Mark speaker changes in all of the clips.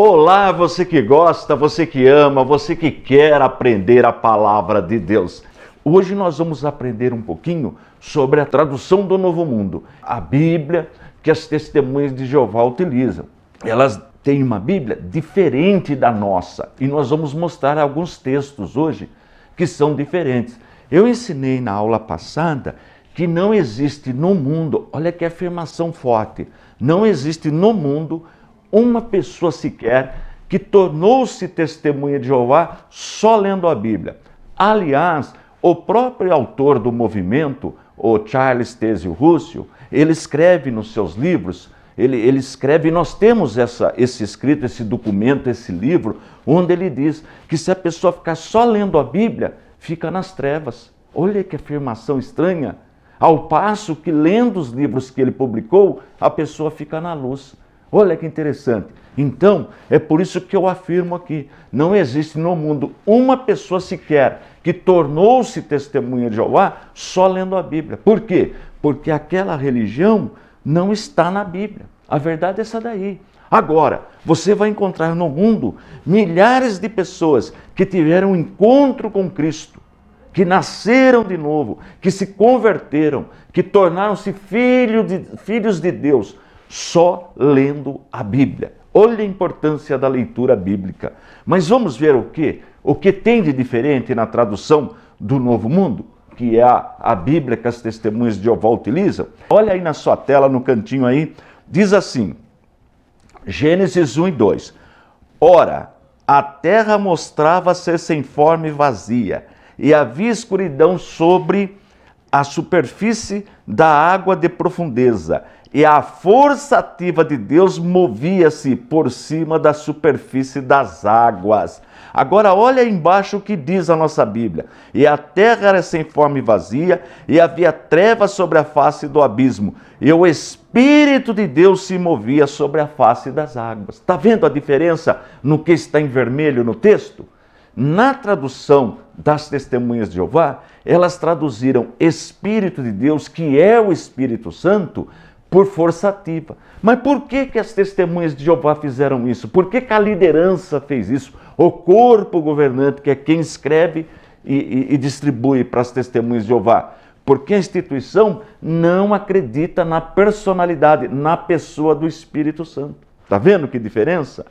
Speaker 1: Olá, você que gosta, você que ama, você que quer aprender a palavra de Deus. Hoje nós vamos aprender um pouquinho sobre a tradução do Novo Mundo, a Bíblia que as testemunhas de Jeová utilizam. Elas têm uma Bíblia diferente da nossa e nós vamos mostrar alguns textos hoje que são diferentes. Eu ensinei na aula passada que não existe no mundo, olha que afirmação forte, não existe no mundo uma pessoa sequer que tornou-se testemunha de Jeová só lendo a Bíblia. Aliás, o próprio autor do movimento, o Charles Tesio Rússio, ele escreve nos seus livros, ele, ele escreve, e nós temos essa, esse escrito, esse documento, esse livro, onde ele diz que se a pessoa ficar só lendo a Bíblia, fica nas trevas. Olha que afirmação estranha. Ao passo que, lendo os livros que ele publicou, a pessoa fica na luz. Olha que interessante. Então, é por isso que eu afirmo aqui: não existe no mundo uma pessoa sequer que tornou-se testemunha de Jeová só lendo a Bíblia. Por quê? Porque aquela religião não está na Bíblia. A verdade é essa daí. Agora, você vai encontrar no mundo milhares de pessoas que tiveram um encontro com Cristo, que nasceram de novo, que se converteram, que tornaram-se filho de, filhos de Deus só lendo a Bíblia. Olha a importância da leitura bíblica. Mas vamos ver o que? O que tem de diferente na tradução do Novo Mundo, que é a, a Bíblia que as testemunhas de Jeová utilizam? Olha aí na sua tela, no cantinho aí, diz assim, Gênesis 1 e 2. Ora, a terra mostrava-se sem forma e vazia, e havia escuridão sobre a superfície da água de profundeza, e a força ativa de Deus movia-se por cima da superfície das águas. Agora olha embaixo o que diz a nossa Bíblia. E a terra era sem forma e vazia, e havia trevas sobre a face do abismo, e o espírito de Deus se movia sobre a face das águas. Está vendo a diferença no que está em vermelho no texto? Na tradução das testemunhas de Jeová, elas traduziram Espírito de Deus, que é o Espírito Santo, por força ativa. Mas por que, que as testemunhas de Jeová fizeram isso? Por que, que a liderança fez isso? O corpo governante, que é quem escreve e, e, e distribui para as testemunhas de Jeová. Porque a instituição não acredita na personalidade, na pessoa do Espírito Santo. Está vendo que diferença?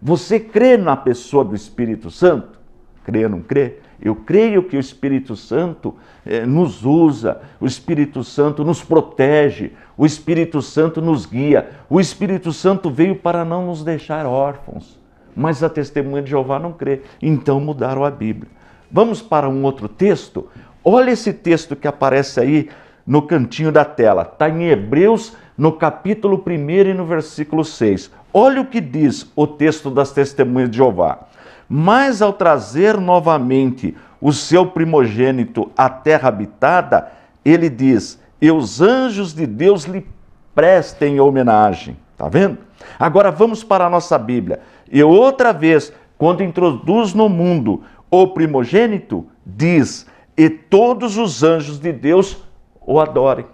Speaker 1: Você crê na pessoa do Espírito Santo? Crê ou não crê? Eu creio que o Espírito Santo eh, nos usa, o Espírito Santo nos protege, o Espírito Santo nos guia. O Espírito Santo veio para não nos deixar órfãos. Mas a testemunha de Jeová não crê. Então mudaram a Bíblia. Vamos para um outro texto? Olha esse texto que aparece aí no cantinho da tela. Está em Hebreus, no capítulo 1 e no versículo 6. Olha o que diz o texto das testemunhas de Jeová. Mas ao trazer novamente o seu primogênito à terra habitada, ele diz: E os anjos de Deus lhe prestem homenagem. Está vendo? Agora vamos para a nossa Bíblia. E outra vez, quando introduz no mundo o primogênito, diz: E todos os anjos de Deus o adorem.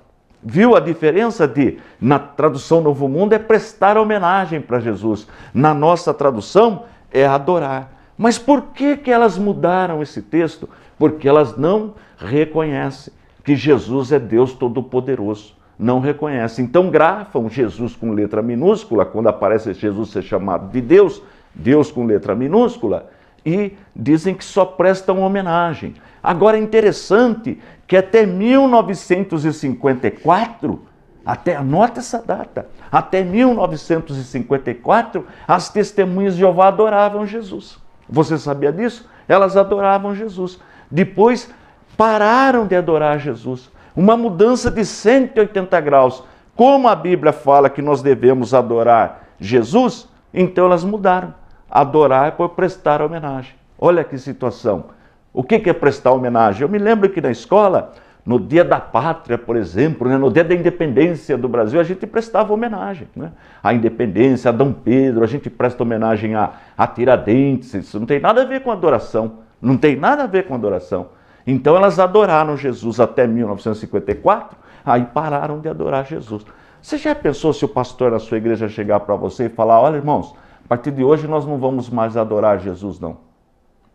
Speaker 1: Viu a diferença de, na tradução Novo Mundo, é prestar homenagem para Jesus, na nossa tradução é adorar. Mas por que, que elas mudaram esse texto? Porque elas não reconhecem que Jesus é Deus Todo-Poderoso. Não reconhecem. Então grafam Jesus com letra minúscula, quando aparece Jesus ser chamado de Deus, Deus com letra minúscula, e dizem que só prestam homenagem. Agora é interessante que até 1954, até anota essa data, até 1954, as testemunhas de Jeová adoravam Jesus. Você sabia disso? Elas adoravam Jesus. Depois pararam de adorar Jesus. Uma mudança de 180 graus. Como a Bíblia fala que nós devemos adorar Jesus, então elas mudaram. Adorar é por prestar homenagem. Olha que situação. O que é prestar homenagem? Eu me lembro que na escola no dia da pátria, por exemplo, né? no dia da independência do Brasil, a gente prestava homenagem né? à independência, a Dom Pedro, a gente presta homenagem a, a Tiradentes, isso não tem nada a ver com adoração, não tem nada a ver com adoração. Então elas adoraram Jesus até 1954, aí pararam de adorar Jesus. Você já pensou se o pastor da sua igreja chegar para você e falar: olha, irmãos, a partir de hoje nós não vamos mais adorar Jesus, não?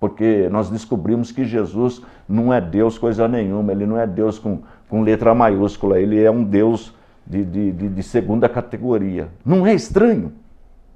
Speaker 1: porque nós descobrimos que Jesus não é Deus coisa nenhuma, ele não é Deus com, com letra maiúscula, ele é um Deus de, de, de, de segunda categoria. Não é estranho?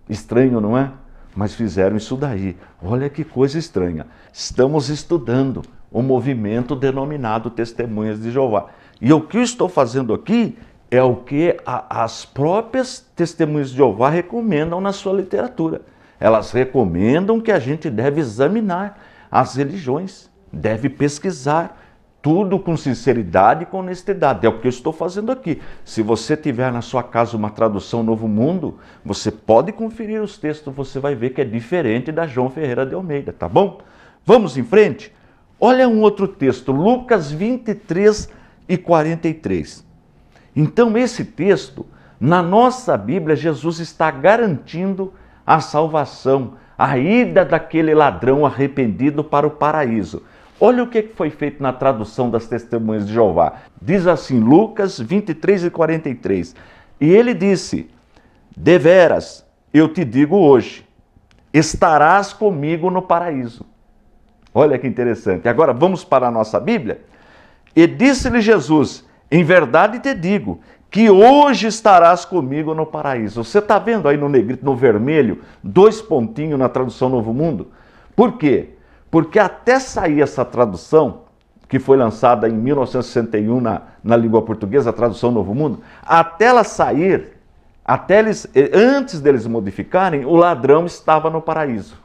Speaker 1: Estranho, não é? Mas fizeram isso daí. Olha que coisa estranha. Estamos estudando o movimento denominado Testemunhas de Jeová. E o que eu estou fazendo aqui é o que a, as próprias Testemunhas de Jeová recomendam na sua literatura. Elas recomendam que a gente deve examinar as religiões, deve pesquisar tudo com sinceridade e com honestidade. É o que eu estou fazendo aqui. Se você tiver na sua casa uma tradução Novo Mundo, você pode conferir os textos, você vai ver que é diferente da João Ferreira de Almeida, tá bom? Vamos em frente? Olha um outro texto, Lucas 23 e 43. Então, esse texto, na nossa Bíblia, Jesus está garantindo a salvação, a ida daquele ladrão arrependido para o paraíso. Olha o que foi feito na tradução das testemunhas de Jeová. Diz assim, Lucas 23 e 43. E ele disse: Deveras, eu te digo hoje, estarás comigo no paraíso. Olha que interessante. Agora vamos para a nossa Bíblia. E disse-lhe Jesus: Em verdade te digo que hoje estarás comigo no paraíso. Você está vendo aí no negrito, no vermelho, dois pontinhos na tradução Novo Mundo? Por quê? Porque até sair essa tradução, que foi lançada em 1961 na, na língua portuguesa, a tradução Novo Mundo, até ela sair, até eles, eh, antes deles modificarem, o ladrão estava no paraíso.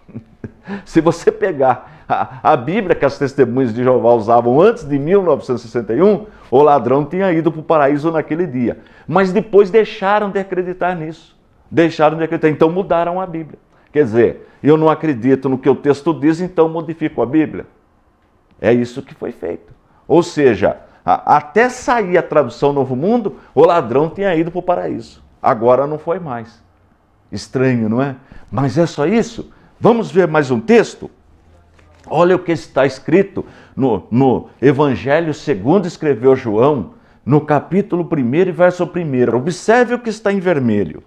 Speaker 1: Se você pegar a, Bíblia que as testemunhas de Jeová usavam antes de 1961, o ladrão tinha ido para o paraíso naquele dia. Mas depois deixaram de acreditar nisso. Deixaram de acreditar. Então mudaram a Bíblia. Quer dizer, eu não acredito no que o texto diz, então modifico a Bíblia. É isso que foi feito. Ou seja, a, até sair a tradução Novo Mundo, o ladrão tinha ido para o paraíso. Agora não foi mais. Estranho, não é? Mas é só isso. Vamos ver mais um texto? Olha o que está escrito no, no Evangelho segundo escreveu João, no capítulo 1, verso 1. Observe o que está em vermelho.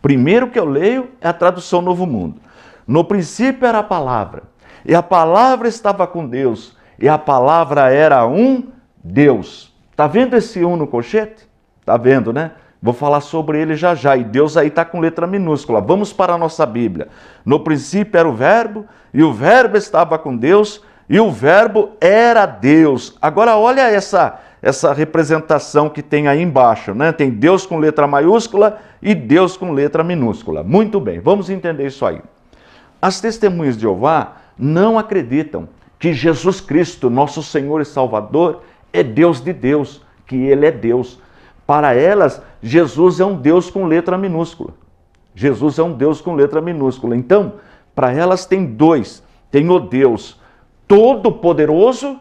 Speaker 1: Primeiro que eu leio é a tradução Novo Mundo. No princípio era a palavra, e a palavra estava com Deus, e a palavra era um Deus. Tá vendo esse um no colchete? Tá vendo, né? Vou falar sobre ele já já. E Deus aí está com letra minúscula. Vamos para a nossa Bíblia. No princípio era o Verbo, e o Verbo estava com Deus, e o Verbo era Deus. Agora, olha essa, essa representação que tem aí embaixo, né? Tem Deus com letra maiúscula e Deus com letra minúscula. Muito bem, vamos entender isso aí. As testemunhas de Jeová não acreditam que Jesus Cristo, nosso Senhor e Salvador, é Deus de Deus, que Ele é Deus. Para elas, Jesus é um Deus com letra minúscula. Jesus é um Deus com letra minúscula. Então, para elas tem dois: tem o Deus Todo-Poderoso,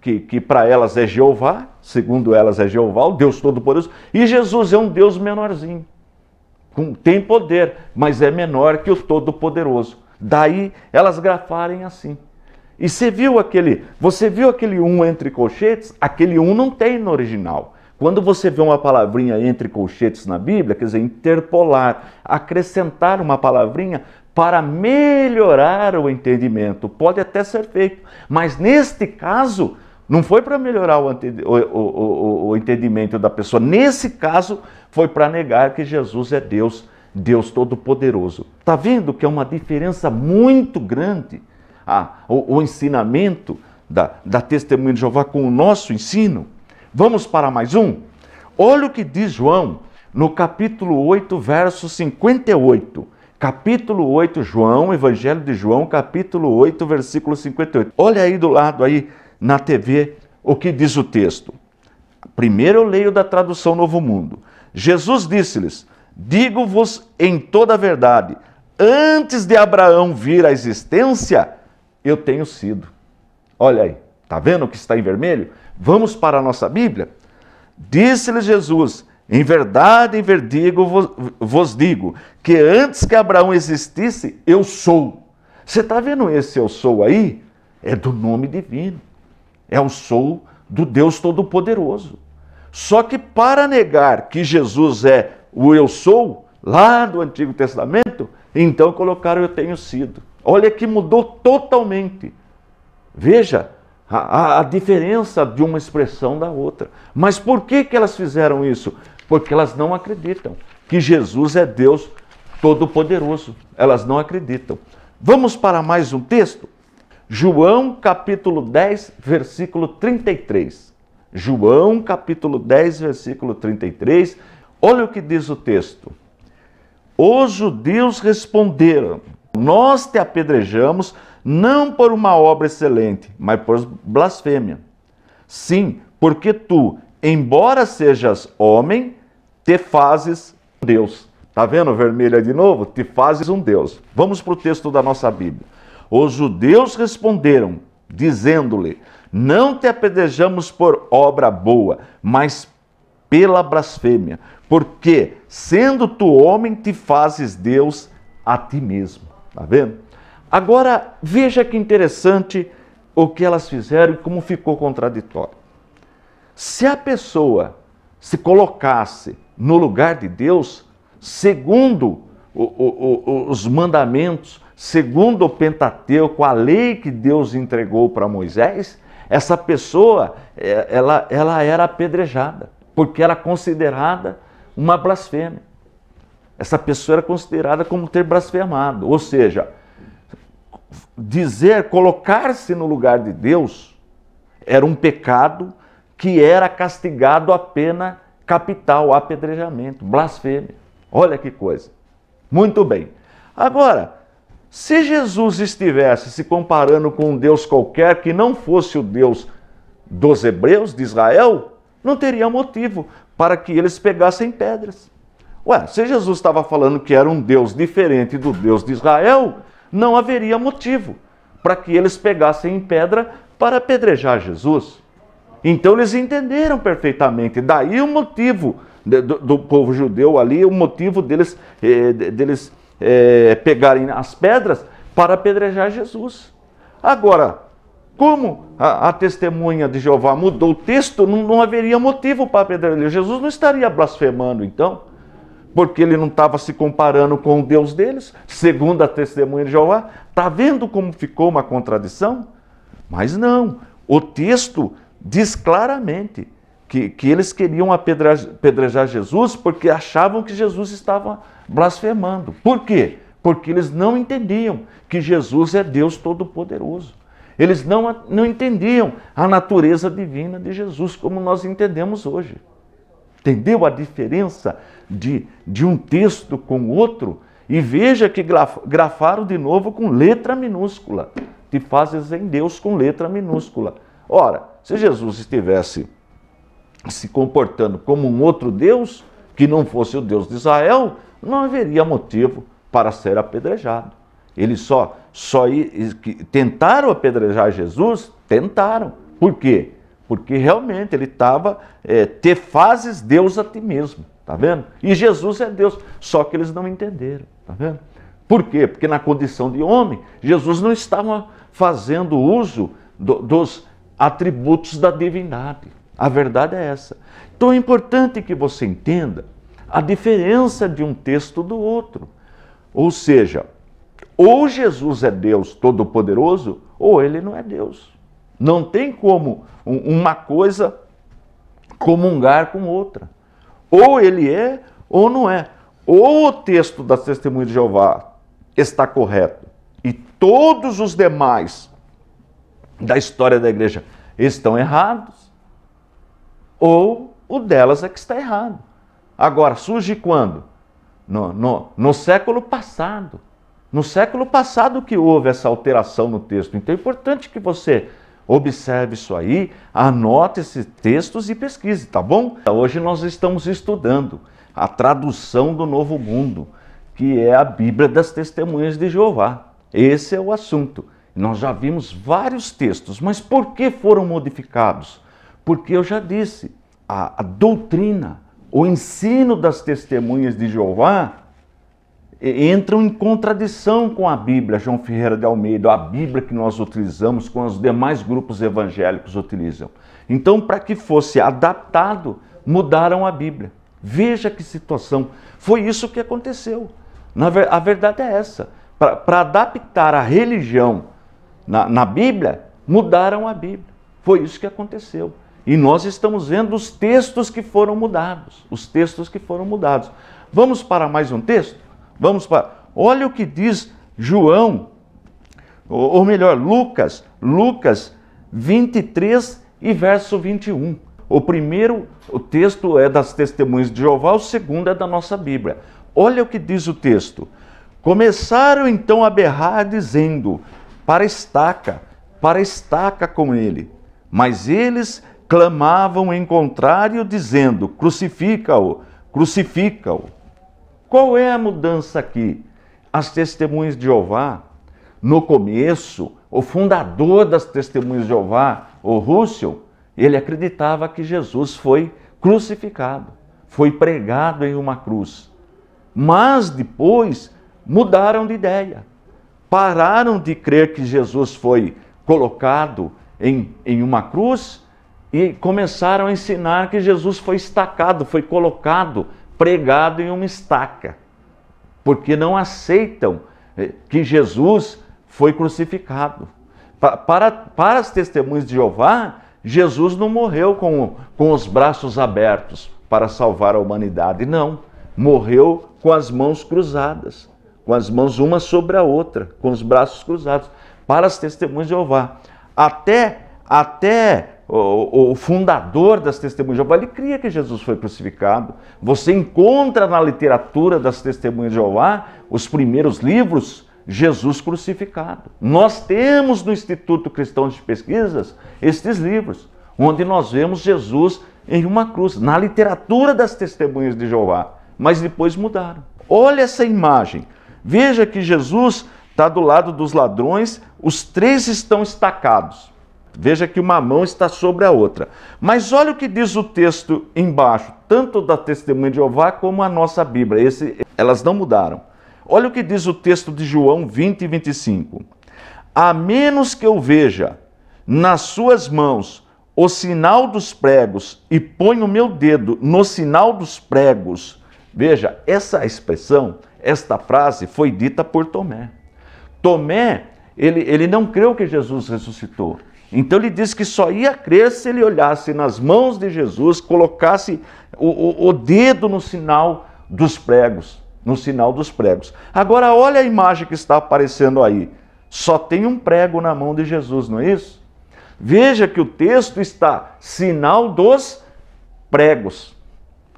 Speaker 1: que, que para elas é Jeová, segundo elas é Jeová, o Deus Todo-Poderoso, e Jesus é um Deus menorzinho. Com, tem poder, mas é menor que o Todo-Poderoso. Daí elas grafarem assim. E você viu aquele, você viu aquele um entre colchetes? Aquele um não tem no original. Quando você vê uma palavrinha entre colchetes na Bíblia, quer dizer, interpolar, acrescentar uma palavrinha para melhorar o entendimento, pode até ser feito, mas neste caso, não foi para melhorar o, o, o, o, entendimento da pessoa. Nesse caso, foi para negar que Jesus é Deus, Deus Todo-Poderoso. Está vendo que é uma diferença muito grande ah, o, ensinamento da, da testemunha de Jeová com o nosso ensino? Vamos para mais um? Olha o que diz João no capítulo 8, verso 58. Capítulo 8, João, Evangelho de João, capítulo 8, versículo 58. Olha aí do lado aí na TV o que diz o texto. Primeiro eu leio da tradução Novo Mundo. Jesus disse-lhes: Digo-vos em toda a verdade, antes de Abraão vir à existência, eu tenho sido. Olha aí. Está vendo o que está em vermelho? Vamos para a nossa Bíblia. Disse-lhe Jesus: Em verdade, em verdigo vos digo, que antes que Abraão existisse, eu sou. Você está vendo esse eu sou aí? É do nome divino. É o sou do Deus Todo-Poderoso. Só que para negar que Jesus é o eu sou, lá do Antigo Testamento, então colocaram eu tenho sido. Olha que mudou totalmente. Veja, a, a, diferença de uma expressão da outra. Mas por que, que elas fizeram isso? Porque elas não acreditam que Jesus é Deus Todo-Poderoso. Elas não acreditam. Vamos para mais um texto? João capítulo 10, versículo 33. João capítulo 10, versículo 33. Olha o que diz o texto. Os judeus responderam: Nós te apedrejamos não por uma obra excelente, mas por blasfêmia. Sim, porque tu, embora sejas homem, te fazes Deus. Tá vendo vermelha de novo? Te fazes um Deus. Vamos para o texto da nossa Bíblia. Os judeus responderam, dizendo-lhe: Não te apedrejamos por obra boa, mas pela blasfêmia, porque sendo tu homem, te fazes Deus a ti mesmo. Tá vendo? Agora, veja que interessante o que elas fizeram e como ficou contraditório. Se a pessoa se colocasse no lugar de Deus, segundo o, o, o, os mandamentos, segundo o Pentateuco, a lei que Deus entregou para Moisés, essa pessoa é, ela, ela era apedrejada, porque era considerada uma blasfêmia. Essa pessoa era considerada como ter blasfemado, ou seja, dizer, colocar-se no lugar de Deus, era um pecado que era castigado a pena capital, apedrejamento, blasfêmia. Olha que coisa. Muito bem. Agora, se Jesus estivesse se comparando com um Deus qualquer que não fosse o Deus dos hebreus, de Israel, não teria motivo para que eles pegassem pedras. Ué, se Jesus estava falando que era um Deus diferente do Deus de Israel, não haveria motivo para que eles pegassem em pedra para apedrejar Jesus. Então eles entenderam perfeitamente. Daí o motivo do, do povo judeu ali, o motivo deles, é, deles é, pegarem as pedras para apedrejar Jesus. Agora, como a, a, testemunha de Jeová mudou o texto, não, não haveria motivo para apedrejar. Jesus não estaria blasfemando, então porque ele não estava se comparando com o Deus deles, segundo a testemunha de Jeová. Está vendo como ficou uma contradição? Mas não, o texto diz claramente que, que eles queriam apedrejar Jesus porque achavam que Jesus estava blasfemando. Por quê? Porque eles não entendiam que Jesus é Deus Todo-Poderoso. Eles não, não entendiam a natureza divina de Jesus como nós entendemos hoje. Entendeu a diferença de, de um texto com outro? E veja que grafaram de novo com letra minúscula. Te fazes em Deus com letra minúscula. Ora, se Jesus estivesse se comportando como um outro Deus, que não fosse o Deus de Israel, não haveria motivo para ser apedrejado. Eles só, só tentaram apedrejar Jesus? Tentaram. Por quê? Porque realmente ele estava, é, te fazes Deus a ti mesmo, tá vendo? E Jesus é Deus, só que eles não entenderam, tá vendo? Por quê? Porque na condição de homem, Jesus não estava fazendo uso do, dos atributos da divindade. A verdade é essa. Então é importante que você entenda a diferença de um texto do outro. Ou seja, ou Jesus é Deus Todo-Poderoso, ou ele não é Deus. Não tem como uma coisa comungar com outra. Ou ele é ou não é. Ou o texto da Testemunha de Jeová está correto e todos os demais da história da igreja estão errados, ou o delas é que está errado. Agora, surge quando? No, no, no século passado. No século passado que houve essa alteração no texto. Então é importante que você Observe isso aí, anote esses textos e pesquise, tá bom? Hoje nós estamos estudando a tradução do Novo Mundo, que é a Bíblia das Testemunhas de Jeová. Esse é o assunto. Nós já vimos vários textos, mas por que foram modificados? Porque eu já disse, a, a doutrina, o ensino das testemunhas de Jeová entram em contradição com a Bíblia, João Ferreira de Almeida, a Bíblia que nós utilizamos, com os demais grupos evangélicos utilizam. Então, para que fosse adaptado, mudaram a Bíblia. Veja que situação. Foi isso que aconteceu. a verdade é essa. Para adaptar a religião na, na Bíblia, mudaram a Bíblia. Foi isso que aconteceu. E nós estamos vendo os textos que foram mudados. Os textos que foram mudados. Vamos para mais um texto? Vamos para. Olha o que diz João, ou melhor, Lucas, Lucas 23 e verso 21. O primeiro, o texto é das testemunhas de Jeová, o segundo é da nossa Bíblia. Olha o que diz o texto. Começaram então a berrar, dizendo: Para estaca, para estaca com ele. Mas eles clamavam em contrário, dizendo: Crucifica-o, crucifica-o. Qual é a mudança aqui? As testemunhas de Jeová, no começo, o fundador das testemunhas de Jeová, o Russell, ele acreditava que Jesus foi crucificado, foi pregado em uma cruz. Mas depois mudaram de ideia, pararam de crer que Jesus foi colocado em, em uma cruz e começaram a ensinar que Jesus foi estacado, foi colocado pregado em uma estaca, porque não aceitam eh, que Jesus foi crucificado. Para, para as testemunhas de Jeová, Jesus não morreu com, com os braços abertos para salvar a humanidade, não. Morreu com as mãos cruzadas, com as mãos uma sobre a outra, com os braços cruzados, para as testemunhas de Jeová. Até, até o, o fundador das Testemunhas de Jeová, ele cria que Jesus foi crucificado. Você encontra na literatura das Testemunhas de Jeová, os primeiros livros, Jesus crucificado. Nós temos no Instituto Cristão de Pesquisas estes livros, onde nós vemos Jesus em uma cruz, na literatura das testemunhas de Jeová, mas depois mudaram. Olha essa imagem. Veja que Jesus está do lado dos ladrões, os três estão estacados. Veja que uma mão está sobre a outra. Mas olha o que diz o texto embaixo, tanto da Testemunha de Jeová como a nossa Bíblia. Esse, elas não mudaram. Olha o que diz o texto de João 20 e 25. A menos que eu veja nas suas mãos o sinal dos pregos e ponho o meu dedo no sinal dos pregos. Veja, essa expressão, esta frase foi dita por Tomé. Tomé, ele, ele não creu que Jesus ressuscitou. Então ele disse que só ia crer se ele olhasse nas mãos de Jesus, colocasse o, o, o dedo no sinal dos pregos, no sinal dos pregos. Agora olha a imagem que está aparecendo aí. Só tem um prego na mão de Jesus, não é isso? Veja que o texto está sinal dos pregos.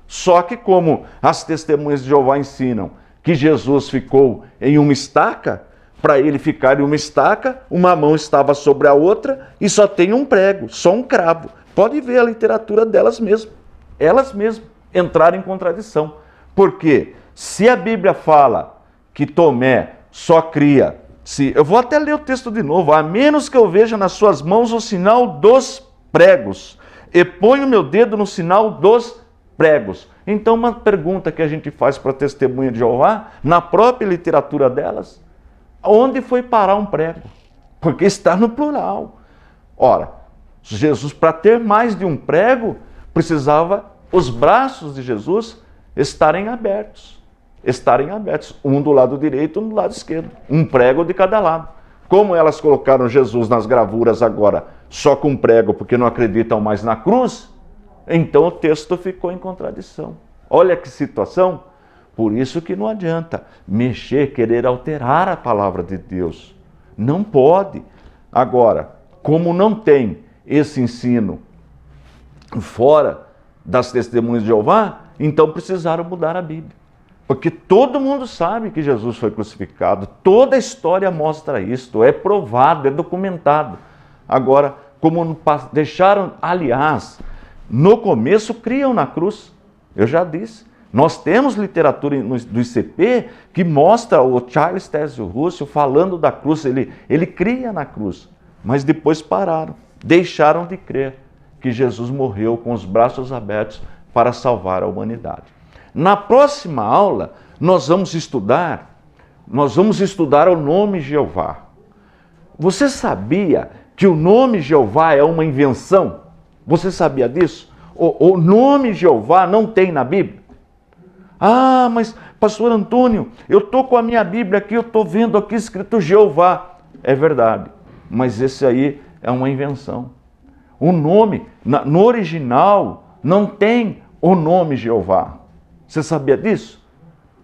Speaker 1: Só que como as testemunhas de Jeová ensinam que Jesus ficou em uma estaca, para ele ficar em uma estaca, uma mão estava sobre a outra e só tem um prego, só um cravo. Pode ver a literatura delas mesmas. Elas mesmas entraram em contradição. Porque se a Bíblia fala que Tomé só cria, se eu vou até ler o texto de novo, a menos que eu veja nas suas mãos o sinal dos pregos, e ponho meu dedo no sinal dos pregos. Então, uma pergunta que a gente faz para a testemunha de Jeová, na própria literatura delas, Onde foi parar um prego? Porque está no plural. Ora, Jesus, para ter mais de um prego, precisava os braços de Jesus estarem abertos. Estarem abertos, um do lado direito, um do lado esquerdo. Um prego de cada lado. Como elas colocaram Jesus nas gravuras agora só com prego, porque não acreditam mais na cruz, então o texto ficou em contradição. Olha que situação! Por isso que não adianta mexer, querer alterar a palavra de Deus. Não pode. Agora, como não tem esse ensino fora das testemunhas de Jeová, então precisaram mudar a Bíblia. Porque todo mundo sabe que Jesus foi crucificado, toda a história mostra isto, é provado, é documentado. Agora, como deixaram, aliás, no começo criam na cruz, eu já disse, nós temos literatura do ICP que mostra o Charles Tessio Russell falando da cruz, ele, ele cria na cruz, mas depois pararam, deixaram de crer que Jesus morreu com os braços abertos para salvar a humanidade. Na próxima aula, nós vamos estudar, nós vamos estudar o nome Jeová. Você sabia que o nome Jeová é uma invenção? Você sabia disso? O, o nome Jeová não tem na Bíblia. Ah, mas pastor Antônio, eu estou com a minha Bíblia aqui, eu estou vendo aqui escrito Jeová. É verdade, mas esse aí é uma invenção. O nome, no original, não tem o nome Jeová. Você sabia disso?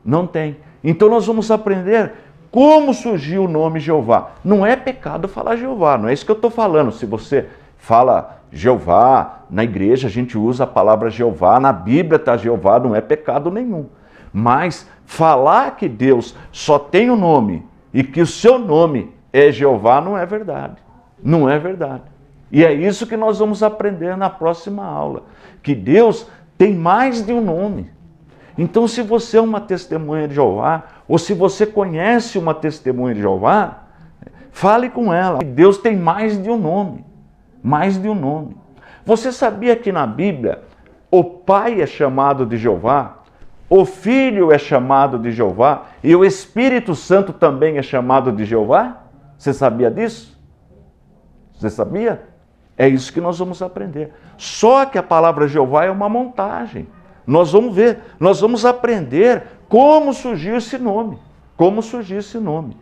Speaker 1: Não tem. Então nós vamos aprender como surgiu o nome Jeová. Não é pecado falar Jeová, não é isso que eu estou falando. Se você fala Jeová, na igreja a gente usa a palavra Jeová, na Bíblia está Jeová, não é pecado nenhum. Mas falar que Deus só tem o um nome e que o seu nome é Jeová não é verdade. Não é verdade. E é isso que nós vamos aprender na próxima aula, que Deus tem mais de um nome. Então, se você é uma testemunha de Jeová, ou se você conhece uma testemunha de Jeová, fale com ela. Deus tem mais de um nome mais de um nome. Você sabia que na Bíblia o Pai é chamado de Jeová, o Filho é chamado de Jeová e o Espírito Santo também é chamado de Jeová? Você sabia disso? Você sabia? É isso que nós vamos aprender. Só que a palavra Jeová é uma montagem. Nós vamos ver, nós vamos aprender como surgiu esse nome. Como surgiu esse nome.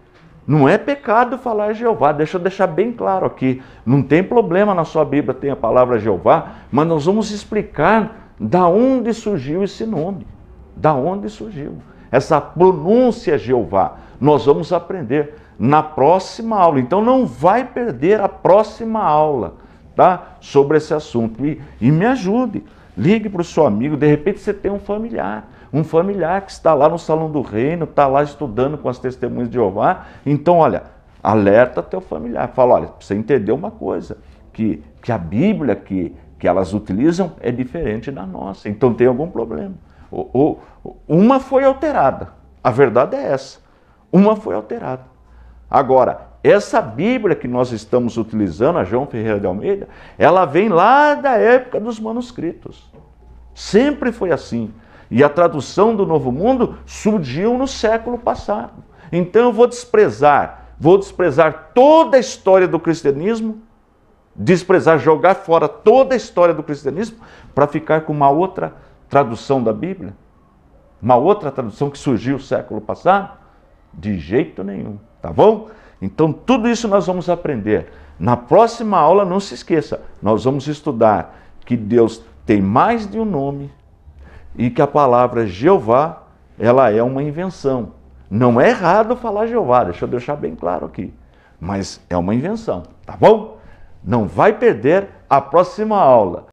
Speaker 1: Não é pecado falar Jeová, deixa eu deixar bem claro aqui. Não tem problema na sua Bíblia ter a palavra Jeová, mas nós vamos explicar da onde surgiu esse nome. Da onde surgiu essa pronúncia Jeová. Nós vamos aprender na próxima aula. Então não vai perder a próxima aula, tá? Sobre esse assunto e, e me ajude. Ligue para o seu amigo, de repente você tem um familiar, um familiar que está lá no salão do reino, está lá estudando com as testemunhas de Jeová. Então, olha, alerta teu familiar, fala, olha, você entendeu uma coisa, que, que a Bíblia que, que elas utilizam é diferente da nossa, então tem algum problema. Ou, ou, uma foi alterada, a verdade é essa, uma foi alterada. Agora, essa Bíblia que nós estamos utilizando, a João Ferreira de Almeida, ela vem lá da época dos manuscritos. Sempre foi assim. E a tradução do Novo Mundo surgiu no século passado. Então eu vou desprezar, vou desprezar toda a história do cristianismo, desprezar, jogar fora toda a história do cristianismo para ficar com uma outra tradução da Bíblia, uma outra tradução que surgiu no século passado? De jeito nenhum, tá bom? Então, tudo isso nós vamos aprender. Na próxima aula, não se esqueça, nós vamos estudar que Deus tem mais de um nome e que a palavra Jeová, ela é uma invenção. Não é errado falar Jeová, deixa eu deixar bem claro aqui, mas é uma invenção, tá bom? Não vai perder a próxima aula.